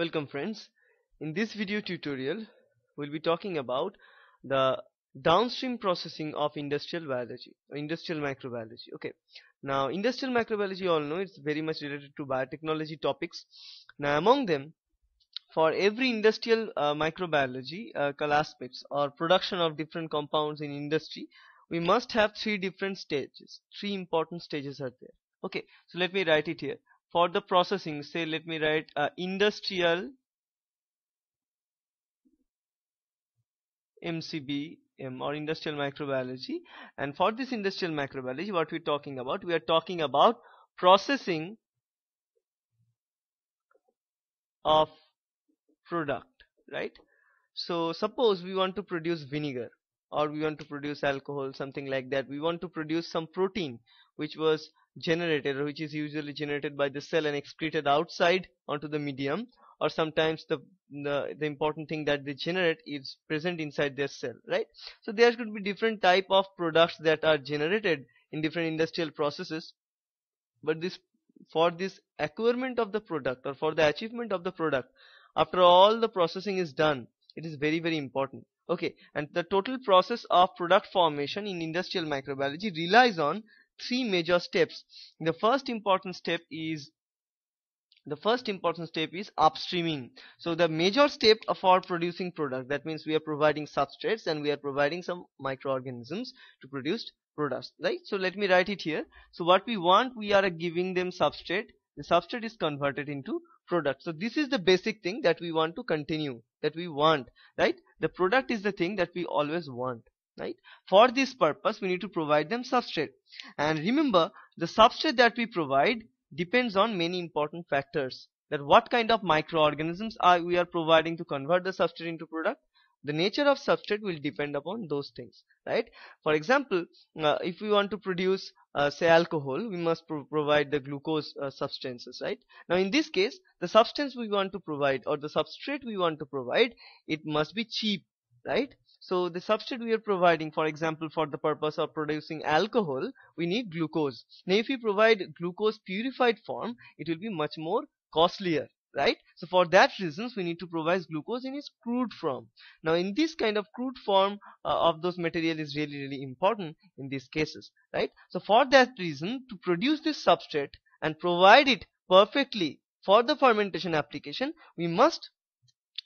Welcome friends. In this video tutorial we'll be talking about the downstream processing of industrial biology industrial microbiology okay now industrial microbiology all know it's very much related to biotechnology topics now among them for every industrial uh, microbiology uh, aspects or production of different compounds in industry we must have three different stages three important stages are there okay so let me write it here for the processing say let me write uh, industrial MCBM or industrial microbiology and for this industrial microbiology what we're talking about we are talking about processing of product right so suppose we want to produce vinegar or we want to produce alcohol something like that we want to produce some protein which was Generated, which is usually generated by the cell and excreted outside onto the medium or sometimes the, the, the important thing that they generate is present inside their cell right so there could be different type of products that are generated in different industrial processes but this for this acquirement of the product or for the achievement of the product after all the processing is done it is very very important okay and the total process of product formation in industrial microbiology relies on three major steps the first important step is the first important step is upstreaming so the major step for producing product that means we are providing substrates and we are providing some microorganisms to produce products right so let me write it here so what we want we are giving them substrate the substrate is converted into product so this is the basic thing that we want to continue that we want right the product is the thing that we always want right for this purpose we need to provide them substrate and remember the substrate that we provide depends on many important factors that what kind of microorganisms are we are providing to convert the substrate into product the nature of substrate will depend upon those things right for example uh, if we want to produce uh, say alcohol we must pro provide the glucose uh, substances right now in this case the substance we want to provide or the substrate we want to provide it must be cheap right so the substrate we are providing, for example, for the purpose of producing alcohol, we need glucose. Now if we provide glucose purified form, it will be much more costlier right so for that reasons we need to provide glucose in its crude form now in this kind of crude form uh, of those material is really really important in these cases right so for that reason to produce this substrate and provide it perfectly for the fermentation application we must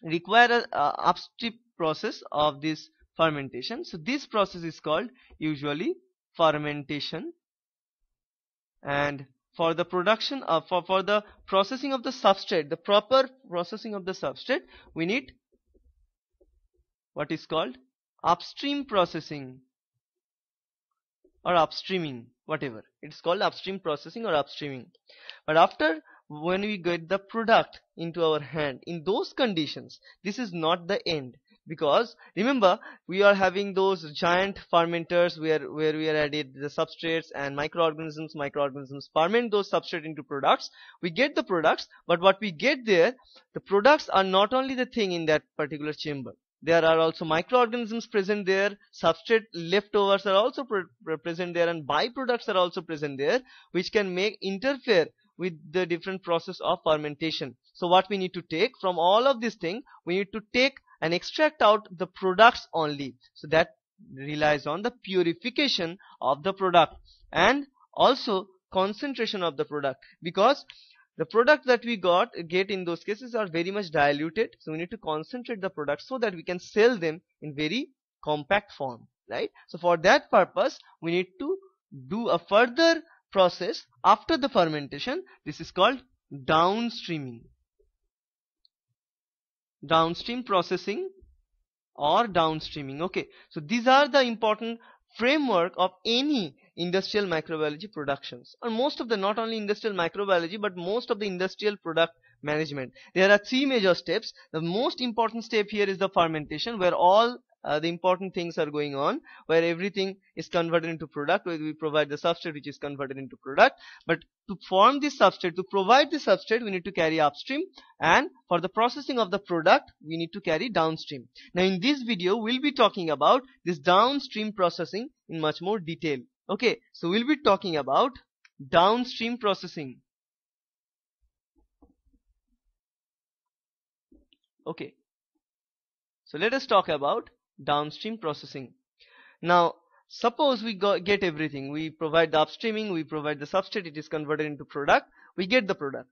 require a, a upstream process of this fermentation so this process is called usually fermentation and for the production of for, for the processing of the substrate the proper processing of the substrate we need what is called upstream processing or upstreaming whatever it's called upstream processing or upstreaming but after when we get the product into our hand in those conditions this is not the end because remember we are having those giant fermenters where where we are added the substrates and microorganisms microorganisms ferment those substrate into products we get the products but what we get there the products are not only the thing in that particular chamber there are also microorganisms present there substrate leftovers are also pre present there and byproducts are also present there which can make interfere with the different process of fermentation so what we need to take from all of this thing we need to take and extract out the products only so that relies on the purification of the product and also concentration of the product because the product that we got get in those cases are very much diluted so we need to concentrate the product so that we can sell them in very compact form right so for that purpose we need to do a further process after the fermentation this is called downstreaming downstream processing or downstreaming okay so these are the important framework of any industrial microbiology productions and most of the not only industrial microbiology but most of the industrial product management there are three major steps the most important step here is the fermentation where all uh, the important things are going on where everything is converted into product where we provide the substrate which is converted into product but to form this substrate to provide the substrate we need to carry upstream and for the processing of the product we need to carry downstream now in this video we'll be talking about this downstream processing in much more detail okay so we'll be talking about downstream processing okay so let us talk about downstream processing. Now, suppose we get everything. We provide the upstreaming, we provide the substrate, it is converted into product, we get the product.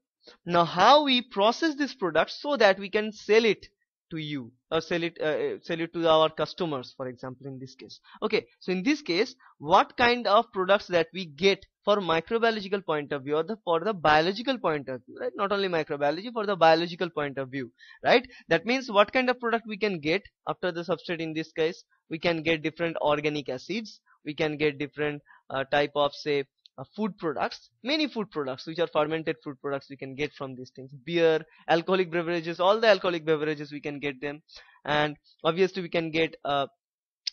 Now, how we process this product so that we can sell it to you or sell it uh, uh, sell it to our customers for example in this case okay so in this case what kind of products that we get for microbiological point of view or the for the biological point of view right not only microbiology for the biological point of view right that means what kind of product we can get after the substrate in this case we can get different organic acids we can get different uh, type of say uh, food products many food products which are fermented food products we can get from these things beer alcoholic beverages all the alcoholic beverages we can get them and obviously we can get uh,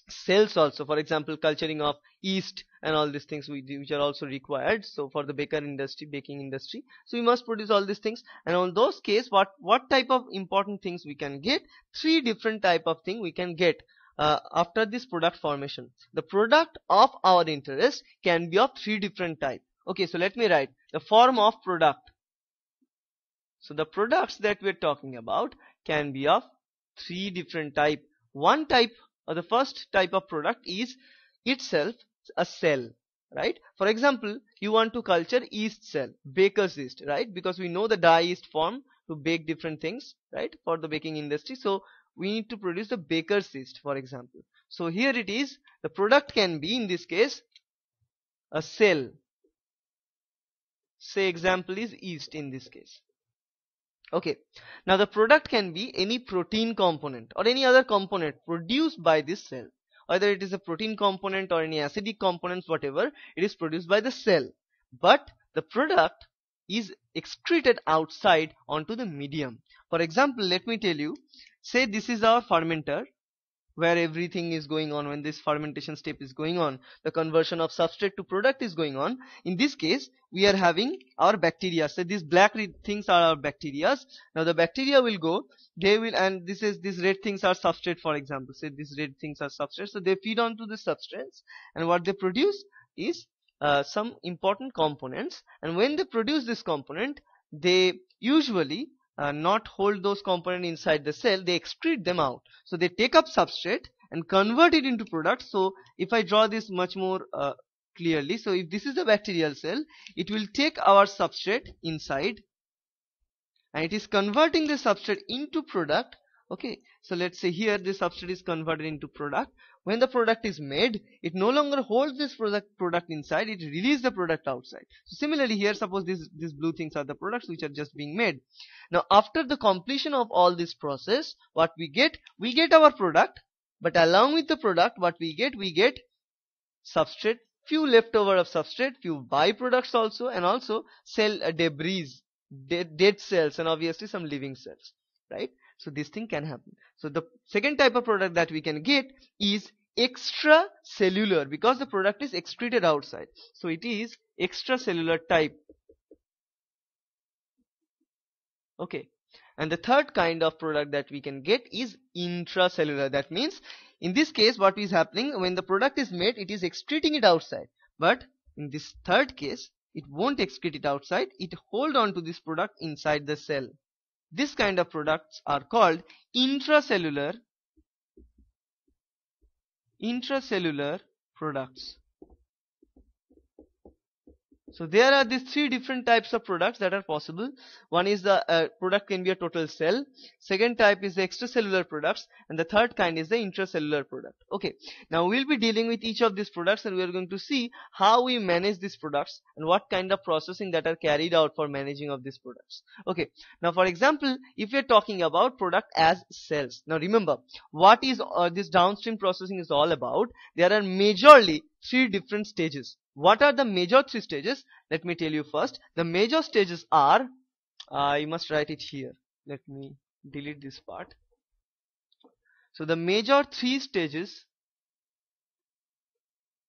cells also for example culturing of yeast and all these things which are also required so for the baker industry baking industry so we must produce all these things and on those case what what type of important things we can get three different type of thing we can get uh, after this product formation. The product of our interest can be of three different type. Okay, so let me write the form of product. So the products that we're talking about can be of three different type. One type or the first type of product is itself a cell right for example you want to culture yeast cell baker's yeast right because we know the dye yeast form to bake different things right for the baking industry so we need to produce the baker's yeast for example so here it is the product can be in this case a cell say example is yeast in this case okay now the product can be any protein component or any other component produced by this cell either it is a protein component or any acidic components whatever it is produced by the cell but the product is excreted outside onto the medium for example let me tell you say this is our fermenter where everything is going on when this fermentation step is going on the conversion of substrate to product is going on in this case we are having our bacteria so these black things are our bacteria now the bacteria will go they will and this is these red things are substrate for example say these red things are substrate so they feed onto the substrates and what they produce is uh, some important components and when they produce this component they usually uh, not hold those component inside the cell they excrete them out so they take up substrate and convert it into product so if i draw this much more uh, clearly so if this is a bacterial cell it will take our substrate inside and it is converting the substrate into product okay so let's say here this substrate is converted into product. When the product is made, it no longer holds this product product inside, it releases the product outside. So similarly here, suppose these, these blue things are the products which are just being made. Now after the completion of all this process, what we get? We get our product, but along with the product, what we get? We get substrate, few leftover of substrate, few byproducts also, and also cell uh, debris, de dead cells, and obviously some living cells, right? So this thing can happen. So the second type of product that we can get is extracellular because the product is excreted outside. So it is extracellular type. Okay. And the third kind of product that we can get is intracellular. That means in this case what is happening when the product is made it is excreting it outside. But in this third case it won't excrete it outside. It hold on to this product inside the cell. This kind of products are called intracellular intracellular products so there are these three different types of products that are possible one is the uh, product can be a total cell second type is the extracellular products and the third kind is the intracellular product okay now we'll be dealing with each of these products and we're going to see how we manage these products and what kind of processing that are carried out for managing of these products okay now for example if we're talking about product as cells now remember what is uh, this downstream processing is all about there are majorly three different stages. What are the major three stages? Let me tell you first. The major stages are, I uh, must write it here. Let me delete this part. So the major three stages,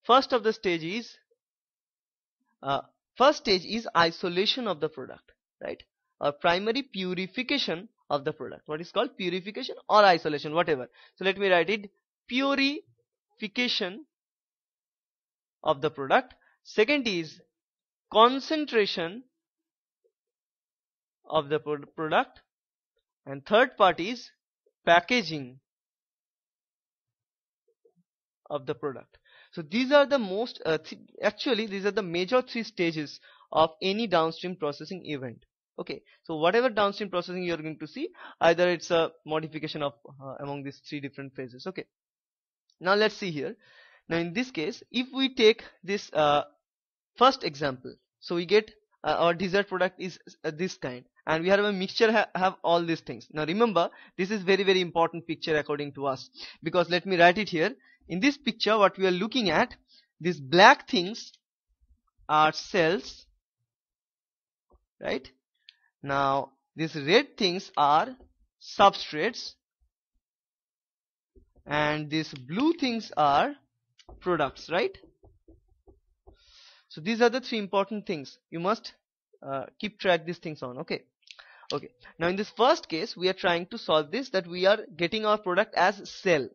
first of the stage is, uh, first stage is isolation of the product, right? Or primary purification of the product. What is called purification or isolation, whatever. So let me write it purification of the product second is concentration of the product and third part is packaging of the product so these are the most uh, th actually these are the major three stages of any downstream processing event okay so whatever downstream processing you are going to see either it's a modification of uh, among these three different phases okay now let's see here now in this case if we take this uh, first example so we get uh, our desired product is uh, this kind and we have a mixture ha have all these things now remember this is very very important picture according to us because let me write it here in this picture what we are looking at these black things are cells right now these red things are substrates and these blue things are products right so these are the three important things you must uh, keep track these things on okay okay now in this first case we are trying to solve this that we are getting our product as cell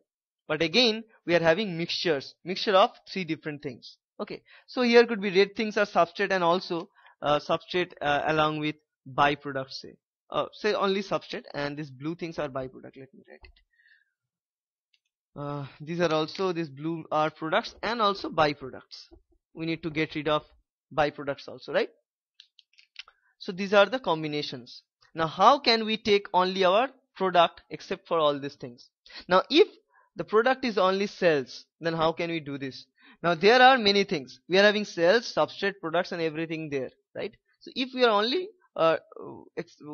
but again we are having mixtures mixture of three different things okay so here could be red things are substrate and also uh, substrate uh, along with byproducts. say uh, say only substrate and these blue things are byproduct let me write it uh, these are also these blue are products and also byproducts we need to get rid of byproducts also right so these are the combinations now how can we take only our product except for all these things now if the product is only cells then how can we do this now there are many things we are having cells substrate products and everything there right so if we are only uh,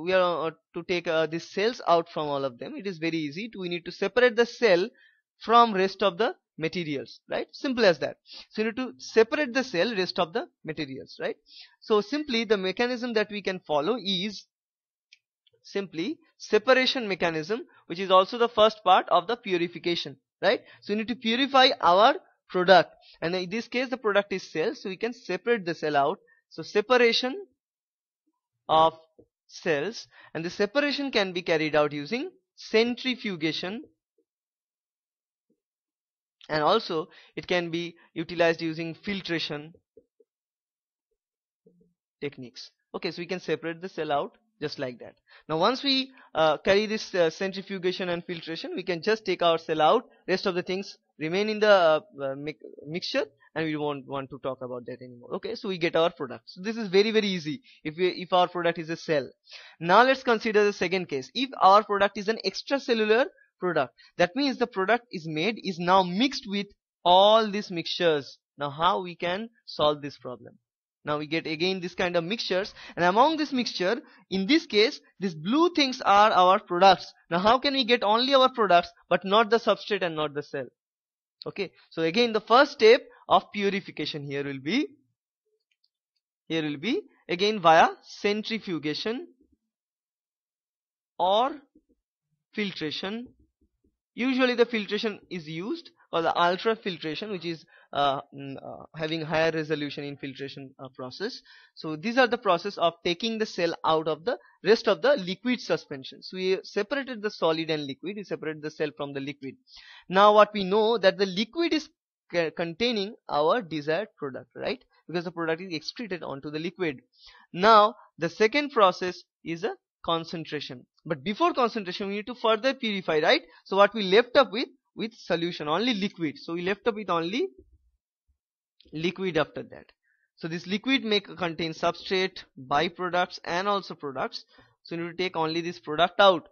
we are uh, to take uh, these cells out from all of them it is very easy to, we need to separate the cell from rest of the materials right simple as that so you need to separate the cell rest of the materials right so simply the mechanism that we can follow is simply separation mechanism which is also the first part of the purification right so you need to purify our product and in this case the product is cell so we can separate the cell out so separation of cells and the separation can be carried out using centrifugation and also it can be utilized using filtration techniques okay so we can separate the cell out just like that now once we uh, carry this uh, centrifugation and filtration we can just take our cell out rest of the things remain in the uh, mi mixture and we won't want to talk about that anymore okay so we get our product so this is very very easy if we, if our product is a cell now let's consider the second case if our product is an extracellular product that means the product is made is now mixed with all these mixtures now how we can solve this problem now we get again this kind of mixtures and among this mixture in this case these blue things are our products now how can we get only our products but not the substrate and not the cell okay so again the first step of purification here will be here will be again via centrifugation or filtration usually the filtration is used or the ultra filtration which is uh, mm, uh, having higher resolution in filtration uh, process so these are the process of taking the cell out of the rest of the liquid suspension so we separated the solid and liquid we separated the cell from the liquid now what we know that the liquid is containing our desired product right because the product is excreted onto the liquid now the second process is a concentration but before concentration we need to further purify right so what we left up with with solution only liquid so we left up with only liquid after that so this liquid may contain substrate byproducts and also products so we need to take only this product out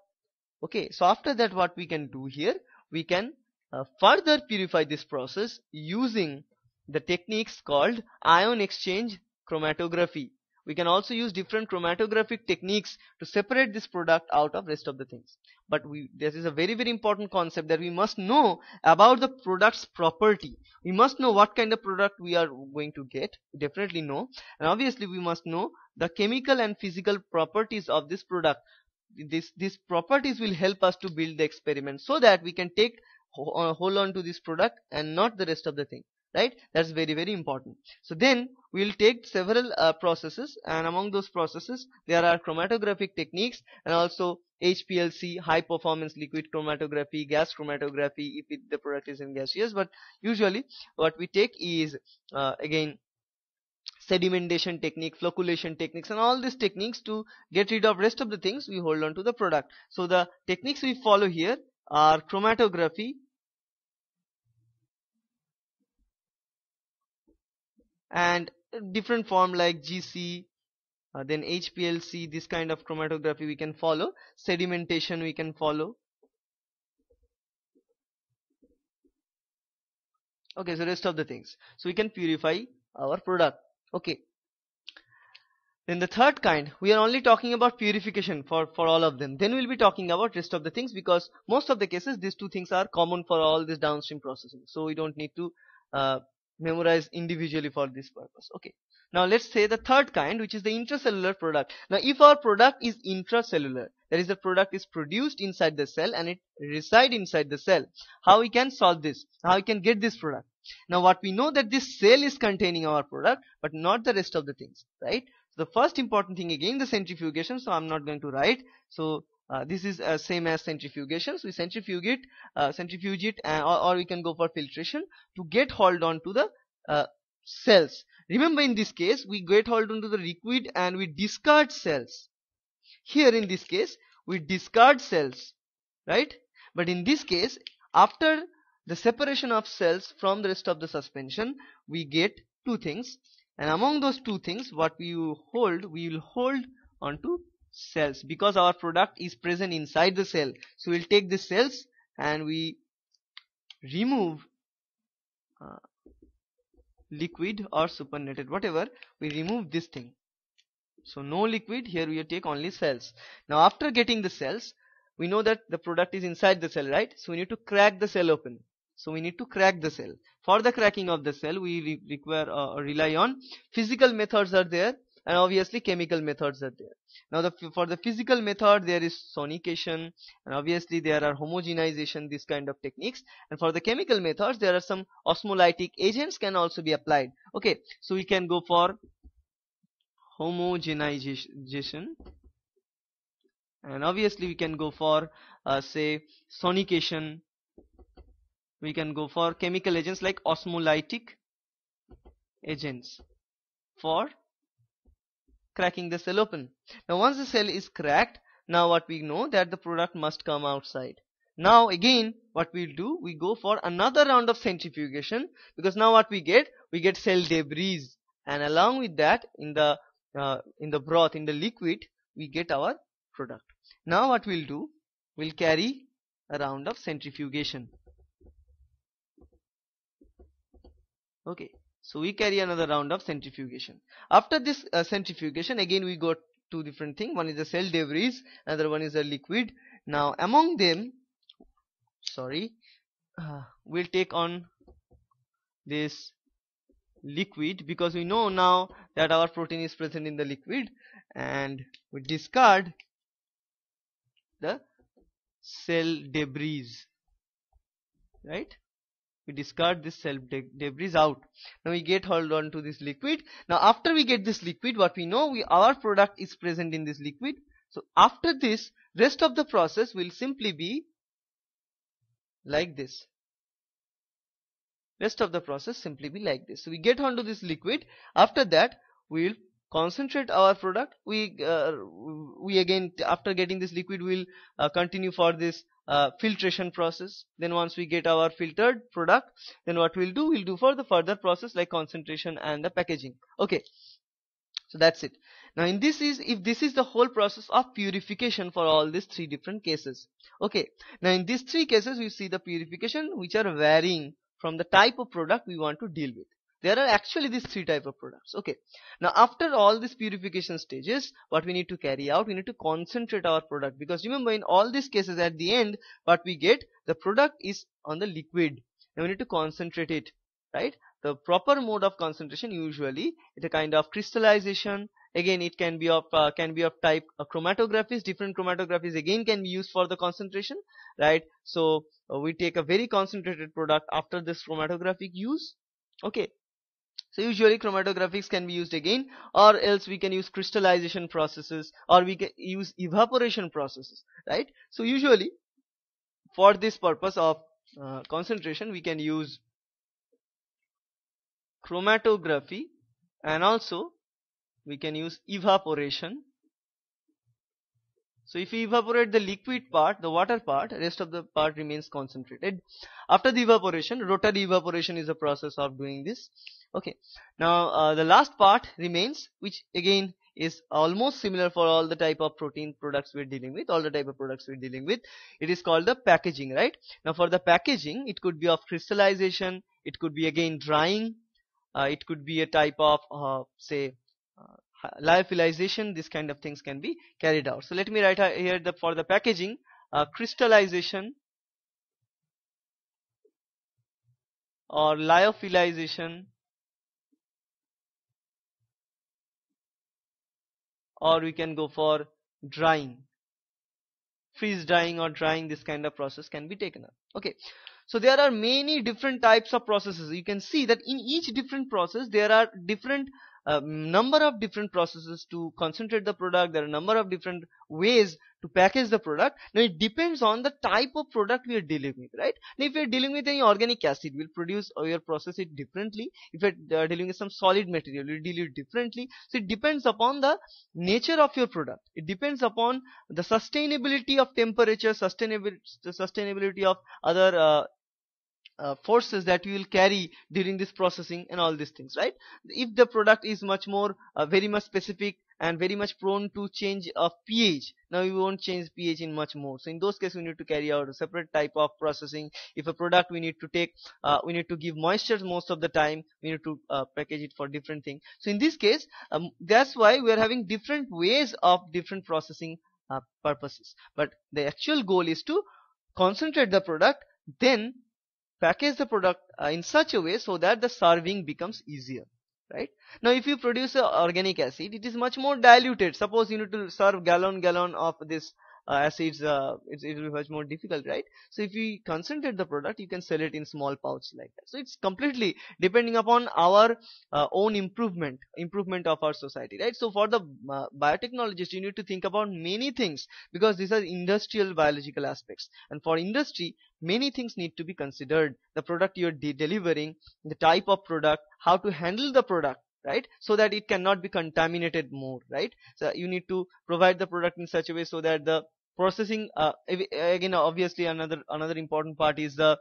okay so after that what we can do here we can uh, further purify this process using the techniques called ion exchange chromatography we can also use different chromatographic techniques to separate this product out of rest of the things but we this is a very very important concept that we must know about the product's property we must know what kind of product we are going to get definitely know and obviously we must know the chemical and physical properties of this product this these properties will help us to build the experiment so that we can take uh, hold on to this product and not the rest of the thing right that's very very important so then we'll take several uh, processes and among those processes there are chromatographic techniques and also HPLC high performance liquid chromatography gas chromatography if it, the product is in gaseous but usually what we take is uh, again sedimentation technique flocculation techniques and all these techniques to get rid of rest of the things we hold on to the product so the techniques we follow here are chromatography and different form like GC uh, then HPLC this kind of chromatography we can follow sedimentation we can follow okay so rest of the things so we can purify our product okay then the third kind we are only talking about purification for for all of them then we'll be talking about rest of the things because most of the cases these two things are common for all this downstream processing so we don't need to uh, memorized individually for this purpose okay now let's say the third kind which is the intracellular product now if our product is intracellular that is the product is produced inside the cell and it reside inside the cell how we can solve this how we can get this product now what we know that this cell is containing our product but not the rest of the things right so the first important thing again the centrifugation so i'm not going to write so uh, this is uh, same as centrifugation so we centrifuge it uh, centrifuge it uh, or, or, we can go for filtration to get hold on to the uh, cells remember in this case we get hold on to the liquid and we discard cells here in this case we discard cells right but in this case after the separation of cells from the rest of the suspension we get two things and among those two things what we hold we will hold onto cells because our product is present inside the cell so we'll take the cells and we remove uh, liquid or supernatant, whatever we remove this thing so no liquid here we take only cells now after getting the cells we know that the product is inside the cell right so we need to crack the cell open so we need to crack the cell for the cracking of the cell we re require uh, rely on physical methods are there and obviously chemical methods are there now the for the physical method there is sonication and obviously there are homogenization this kind of techniques and for the chemical methods there are some osmolytic agents can also be applied okay so we can go for homogenization and obviously we can go for uh, say sonication we can go for chemical agents like osmolytic agents for cracking the cell open. Now once the cell is cracked, now what we know that the product must come outside. Now again what we'll do, we go for another round of centrifugation because now what we get, we get cell debris and along with that in the uh, in the broth, in the liquid, we get our product. Now what we'll do, we'll carry a round of centrifugation. Okay, so we carry another round of centrifugation. After this uh, centrifugation, again we got two different things. One is the cell debris, another one is the liquid. Now among them, sorry, uh, we'll take on this liquid because we know now that our protein is present in the liquid and we discard the cell debris right we discard this self debris out now we get hold on to this liquid now after we get this liquid what we know we our product is present in this liquid so after this rest of the process will simply be like this rest of the process simply be like this so we get onto this liquid after that we will concentrate our product we uh, we again after getting this liquid we will uh, continue for this uh, filtration process then once we get our filtered product then what we'll do we'll do for the further process like concentration and the packaging okay so that's it now in this is if this is the whole process of purification for all these three different cases okay now in these three cases we see the purification which are varying from the type of product we want to deal with there are actually these three type of products okay now after all these purification stages what we need to carry out we need to concentrate our product because remember in all these cases at the end what we get the product is on the liquid and we need to concentrate it right the proper mode of concentration usually is a kind of crystallization again it can be of uh, can be of type uh, chromatographies different chromatographies again can be used for the concentration right so uh, we take a very concentrated product after this chromatographic use okay so usually chromatographics can be used again or else we can use crystallization processes or we can use evaporation processes, right? So usually for this purpose of uh, concentration we can use chromatography and also we can use evaporation so if we evaporate the liquid part, the water part, rest of the part remains concentrated. After the evaporation, rotary evaporation is a process of doing this. Okay. Now uh, the last part remains, which again is almost similar for all the type of protein products we're dealing with, all the type of products we're dealing with. It is called the packaging, right? Now for the packaging, it could be of crystallization, it could be again drying, uh, it could be a type of uh, say uh, lyophilization this kind of things can be carried out so let me write here the for the packaging uh, crystallization or lyophilization or we can go for drying freeze drying or drying this kind of process can be taken up okay so there are many different types of processes you can see that in each different process there are different a number of different processes to concentrate the product there are a number of different ways to package the product now it depends on the type of product we are dealing with right now if we are dealing with any organic acid we'll produce or we'll process it differently if we're uh, dealing with some solid material we'll deal it differently so it depends upon the nature of your product it depends upon the sustainability of temperature sustainability the sustainability of other uh, uh, forces that you will carry during this processing and all these things right if the product is much more uh, very much specific and very much prone to change of pH. Now you won't change pH in much more. So in those cases we need to carry out a separate type of processing. If a product we need to take, uh, we need to give moisture most of the time. We need to uh, package it for different thing. So in this case, um, that's why we are having different ways of different processing uh, purposes. But the actual goal is to concentrate the product, then package the product uh, in such a way so that the serving becomes easier right now if you produce organic acid it is much more diluted suppose you need to serve gallon gallon of this uh, as it's, uh, it's, it will be much more difficult right so if we concentrate the product you can sell it in small pouch like that so it's completely depending upon our uh, own improvement improvement of our society right so for the uh, biotechnologist you need to think about many things because these are industrial biological aspects and for industry many things need to be considered the product you're de delivering the type of product how to handle the product right so that it cannot be contaminated more right so you need to provide the product in such a way so that the processing uh, again obviously another another important part is the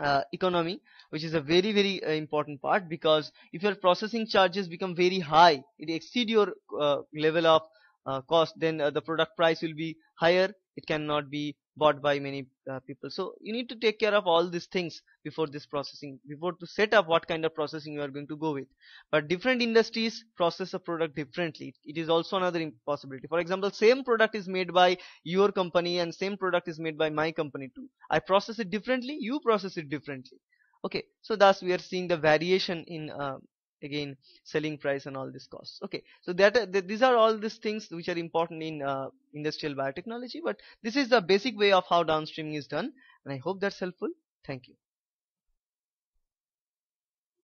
uh, economy which is a very very uh, important part because if your processing charges become very high it exceed your uh, level of uh, cost then uh, the product price will be higher it cannot be bought by many uh, people so you need to take care of all these things before this processing before to set up what kind of processing you are going to go with but different industries process a product differently it is also another possibility for example same product is made by your company and same product is made by my company too i process it differently you process it differently okay so thus we are seeing the variation in uh, again selling price and all these costs okay so that uh, these are all these things which are important in uh, industrial biotechnology but this is the basic way of how downstreaming is done and i hope that's helpful thank you